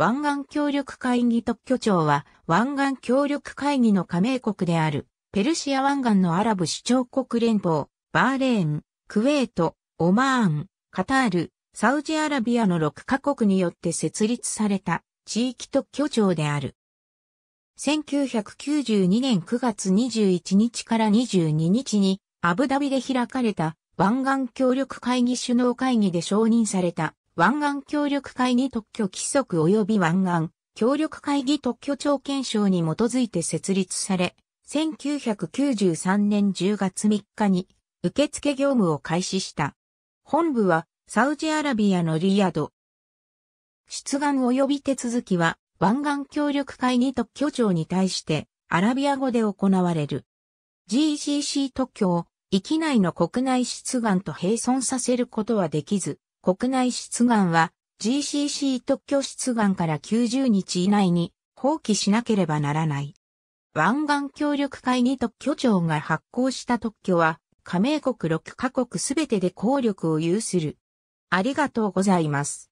湾岸協力会議特許庁は、湾岸協力会議の加盟国である、ペルシア湾岸のアラブ首長国連邦、バーレーン、クウェート、オマーン、カタール、サウジアラビアの6カ国によって設立された地域特許庁である。1992年9月21日から22日にアブダビで開かれた湾岸協力会議首脳会議で承認された湾岸協力会議特許規則及び湾岸協力会議特許庁検章に基づいて設立され、1993年10月3日に受付業務を開始した。本部はサウジアラビアのリヤド。出願及び手続きは湾岸協力会議特許庁に対してアラビア語で行われる。GCC 特許を域内の国内出願と併存させることはできず、国内出願は GCC 特許出願から90日以内に放棄しなければならない。湾岸協力会に特許庁が発行した特許は、加盟国6カ国すべてで効力を有する。ありがとうございます。